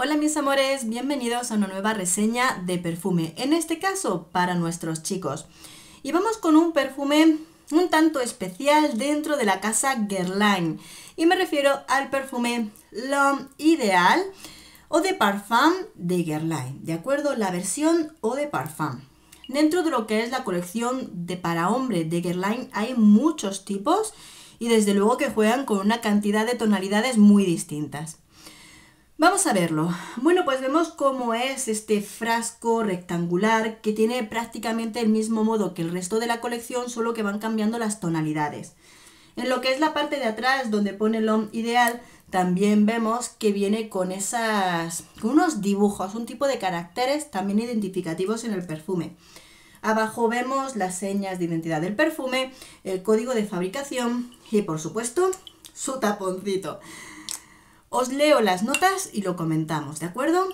Hola mis amores, bienvenidos a una nueva reseña de perfume, en este caso para nuestros chicos. Y vamos con un perfume un tanto especial dentro de la casa Guerlain. Y me refiero al perfume L'Homme Ideal o de Parfum de Guerlain, ¿de acuerdo? La versión o de Parfum. Dentro de lo que es la colección de para hombre de Guerlain hay muchos tipos y desde luego que juegan con una cantidad de tonalidades muy distintas. Vamos a verlo. Bueno, pues vemos cómo es este frasco rectangular que tiene prácticamente el mismo modo que el resto de la colección, solo que van cambiando las tonalidades. En lo que es la parte de atrás donde pone el ideal, también vemos que viene con esas unos dibujos, un tipo de caracteres también identificativos en el perfume. Abajo vemos las señas de identidad del perfume, el código de fabricación y por supuesto su taponcito. Os leo las notas y lo comentamos, ¿de acuerdo?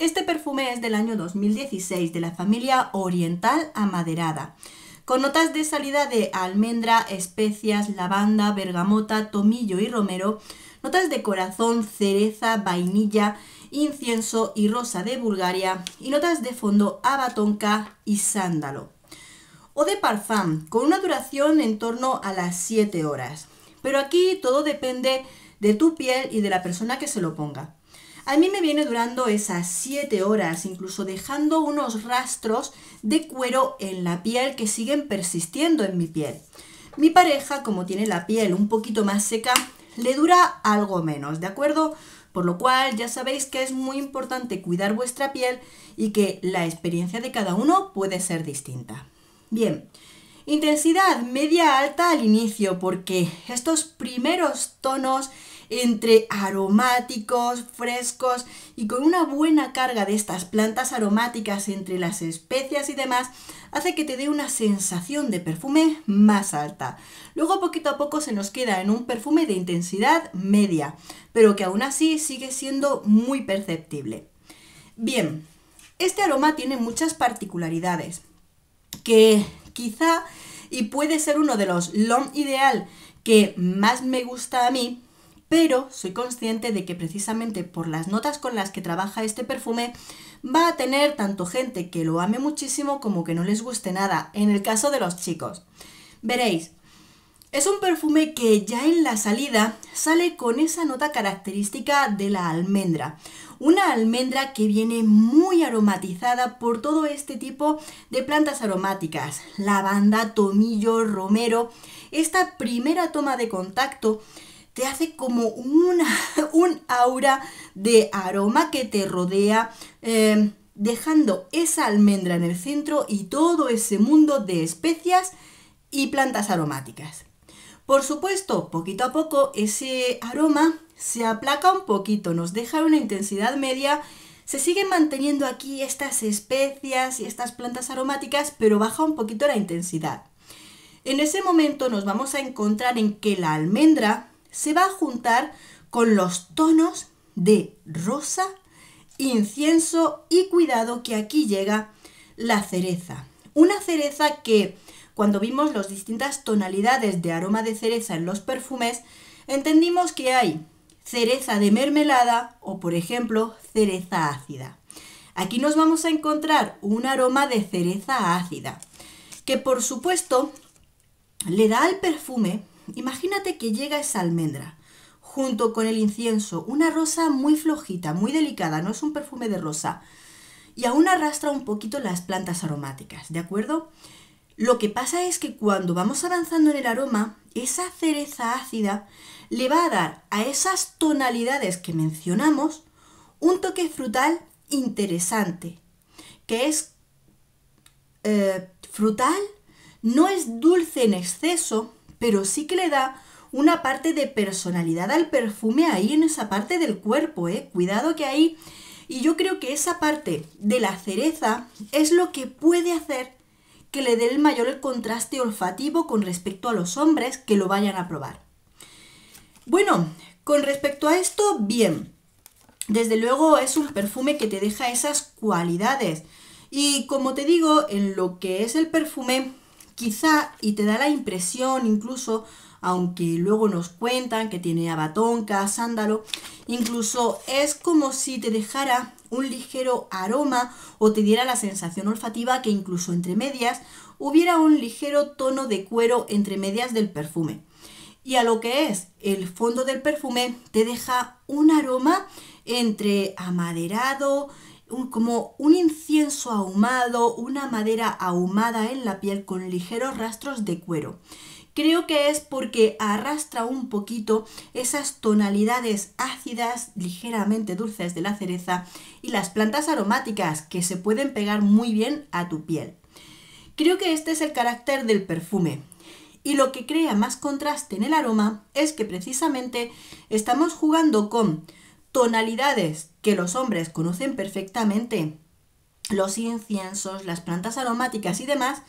Este perfume es del año 2016 de la familia oriental amaderada, con notas de salida de almendra, especias, lavanda, bergamota, tomillo y romero, notas de corazón, cereza, vainilla, incienso y rosa de Bulgaria y notas de fondo abatonca y sándalo. O de parfum, con una duración en torno a las 7 horas. Pero aquí todo depende de tu piel y de la persona que se lo ponga. A mí me viene durando esas 7 horas, incluso dejando unos rastros de cuero en la piel que siguen persistiendo en mi piel. Mi pareja, como tiene la piel un poquito más seca, le dura algo menos, ¿de acuerdo? Por lo cual ya sabéis que es muy importante cuidar vuestra piel y que la experiencia de cada uno puede ser distinta. Bien, Intensidad media alta al inicio porque estos primeros tonos entre aromáticos, frescos y con una buena carga de estas plantas aromáticas entre las especias y demás, hace que te dé una sensación de perfume más alta. Luego poquito a poco se nos queda en un perfume de intensidad media, pero que aún así sigue siendo muy perceptible. Bien, este aroma tiene muchas particularidades que quizá, y puede ser uno de los long ideal que más me gusta a mí, pero soy consciente de que precisamente por las notas con las que trabaja este perfume va a tener tanto gente que lo ame muchísimo como que no les guste nada, en el caso de los chicos. Veréis, es un perfume que ya en la salida sale con esa nota característica de la almendra. Una almendra que viene muy aromatizada por todo este tipo de plantas aromáticas, lavanda, tomillo, romero. Esta primera toma de contacto te hace como una, un aura de aroma que te rodea, em, dejando esa almendra en el centro y todo ese mundo de especias y plantas aromáticas. Por supuesto, poquito a poco ese aroma se aplaca un poquito, nos deja una intensidad media. Se siguen manteniendo aquí estas especias y estas plantas aromáticas, pero baja un poquito la intensidad. En ese momento nos vamos a encontrar en que la almendra se va a juntar con los tonos de rosa, incienso y cuidado que aquí llega la cereza. Una cereza que cuando vimos las distintas tonalidades de aroma de cereza en los perfumes, entendimos que hay cereza de mermelada o, por ejemplo, cereza ácida. Aquí nos vamos a encontrar un aroma de cereza ácida, que por supuesto le da al perfume, imagínate que llega esa almendra, junto con el incienso, una rosa muy flojita, muy delicada, no es un perfume de rosa, y aún arrastra un poquito las plantas aromáticas, ¿de acuerdo? Lo que pasa es que cuando vamos avanzando en el aroma, esa cereza ácida le va a dar a esas tonalidades que mencionamos un toque frutal interesante, que es eh, frutal, no es dulce en exceso, pero sí que le da una parte de personalidad al perfume ahí en esa parte del cuerpo, ¿eh? cuidado que ahí... Y yo creo que esa parte de la cereza es lo que puede hacer que le dé el mayor el contraste olfativo con respecto a los hombres que lo vayan a probar. Bueno, con respecto a esto, bien. Desde luego es un perfume que te deja esas cualidades. Y como te digo, en lo que es el perfume, quizá, y te da la impresión incluso aunque luego nos cuentan que tiene abatonca, sándalo, incluso es como si te dejara un ligero aroma o te diera la sensación olfativa que incluso entre medias hubiera un ligero tono de cuero entre medias del perfume. Y a lo que es el fondo del perfume te deja un aroma entre amaderado, como un incienso ahumado, una madera ahumada en la piel con ligeros rastros de cuero. Creo que es porque arrastra un poquito esas tonalidades ácidas, ligeramente dulces de la cereza y las plantas aromáticas que se pueden pegar muy bien a tu piel. Creo que este es el carácter del perfume. Y lo que crea más contraste en el aroma es que precisamente estamos jugando con tonalidades que los hombres conocen perfectamente, los inciensos, las plantas aromáticas y demás,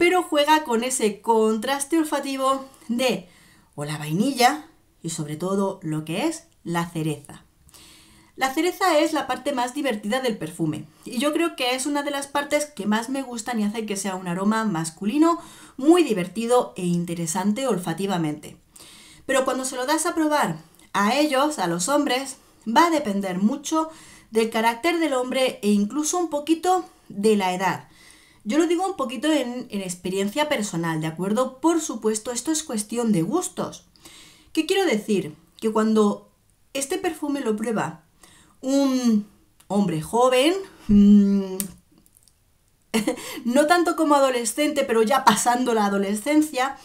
pero juega con ese contraste olfativo de o la vainilla y sobre todo lo que es la cereza. La cereza es la parte más divertida del perfume y yo creo que es una de las partes que más me gustan y hace que sea un aroma masculino muy divertido e interesante olfativamente. Pero cuando se lo das a probar a ellos, a los hombres, va a depender mucho del carácter del hombre e incluso un poquito de la edad. Yo lo digo un poquito en, experiencia personal, ¿de acuerdo? Por supuesto, esto es cuestión de gustos. ¿Qué quiero decir? Que cuando este perfume lo prueba un hombre joven, mm, no tanto como adolescente, pero ya pasando la adolescencia,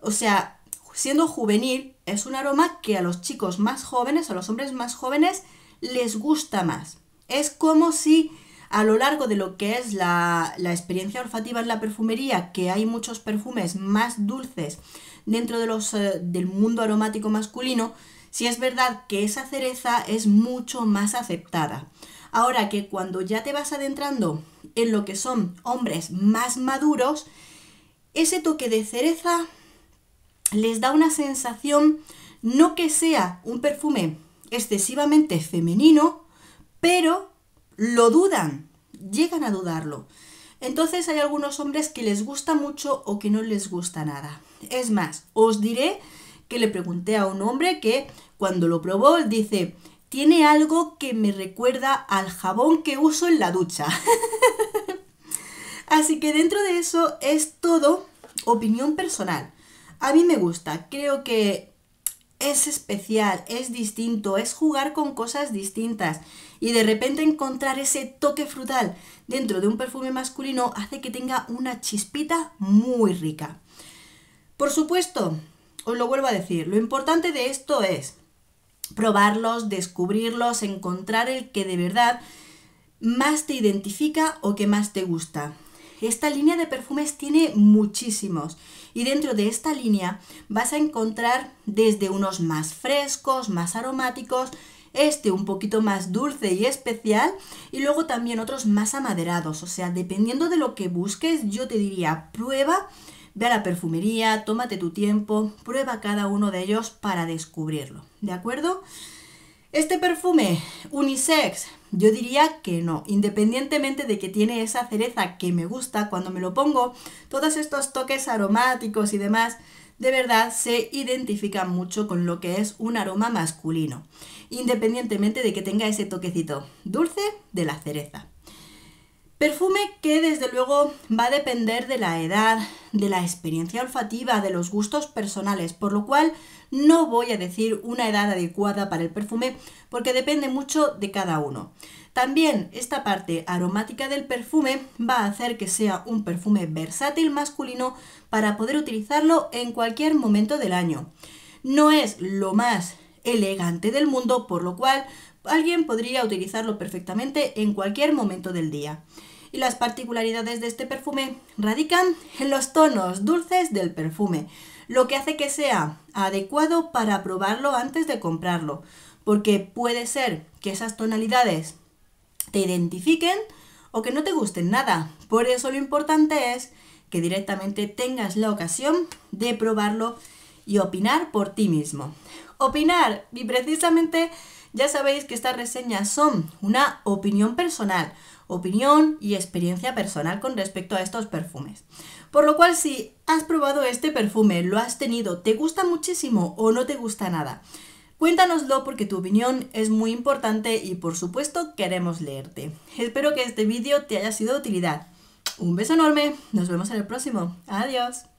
o sea, siendo juvenil, es un aroma que a los chicos más jóvenes, a los hombres más jóvenes, les gusta más. Es como si a lo largo de lo que es la, experiencia olfativa en la perfumería, que hay muchos perfumes más dulces dentro de los, eh, del mundo aromático masculino, si sí es verdad que esa cereza es mucho más aceptada. Ahora que cuando ya te vas adentrando en lo que son hombres más maduros, ese toque de cereza les da una sensación, no que sea un perfume excesivamente femenino, pero lo dudan, llegan a dudarlo. Entonces hay algunos hombres que les gusta mucho o que no les gusta nada. Es más, os diré que le pregunté a un hombre que cuando lo probó dice, tiene algo que me recuerda al jabón que uso en la ducha. Así que dentro de eso es todo opinión personal. A mí me gusta, creo que es especial, es distinto, es jugar con cosas distintas. Y de repente encontrar ese toque frutal dentro de un perfume masculino hace que tenga una chispita muy rica. Por supuesto, os lo vuelvo a decir, lo importante de esto es probarlos, descubrirlos, encontrar el que de verdad más te identifica o que más te gusta. Esta línea de perfumes tiene muchísimos y dentro de esta línea vas a encontrar desde unos más frescos, más aromáticos, este un poquito más dulce y especial y luego también otros más amaderados. O sea, dependiendo de lo que busques, yo te diría prueba, ve a la perfumería, tómate tu tiempo, prueba cada uno de ellos para descubrirlo. ¿De acuerdo? ¿Este perfume unisex? Yo diría que no, independientemente de que tiene esa cereza que me gusta cuando me lo pongo, todos estos toques aromáticos y demás de verdad se identifican mucho con lo que es un aroma masculino, independientemente de que tenga ese toquecito dulce de la cereza. Perfume que desde luego va a depender de la edad, de la experiencia olfativa, de los gustos personales, por lo cual no voy a decir una edad adecuada para el perfume porque depende mucho de cada uno. También esta parte aromática del perfume va a hacer que sea un perfume versátil masculino para poder utilizarlo en cualquier momento del año. No es lo más elegante del mundo, por lo cual alguien podría utilizarlo perfectamente en cualquier momento del día y las particularidades de este perfume radican en los tonos dulces del perfume, lo que hace que sea adecuado para probarlo antes de comprarlo, porque puede ser que esas tonalidades te identifiquen o que no te gusten nada. Por eso lo importante es que directamente tengas la ocasión de probarlo y opinar por ti mismo. Opinar y precisamente ya sabéis que estas reseñas son una opinión personal, opinión y experiencia personal con respecto a estos perfumes. Por lo cual, si has probado este perfume, lo has tenido, te gusta muchísimo o no te gusta nada, Cuéntanoslo porque tu opinión es muy importante y por supuesto queremos leerte. Espero que este vídeo te haya sido de utilidad. Un beso enorme, nos vemos en el próximo. Adiós.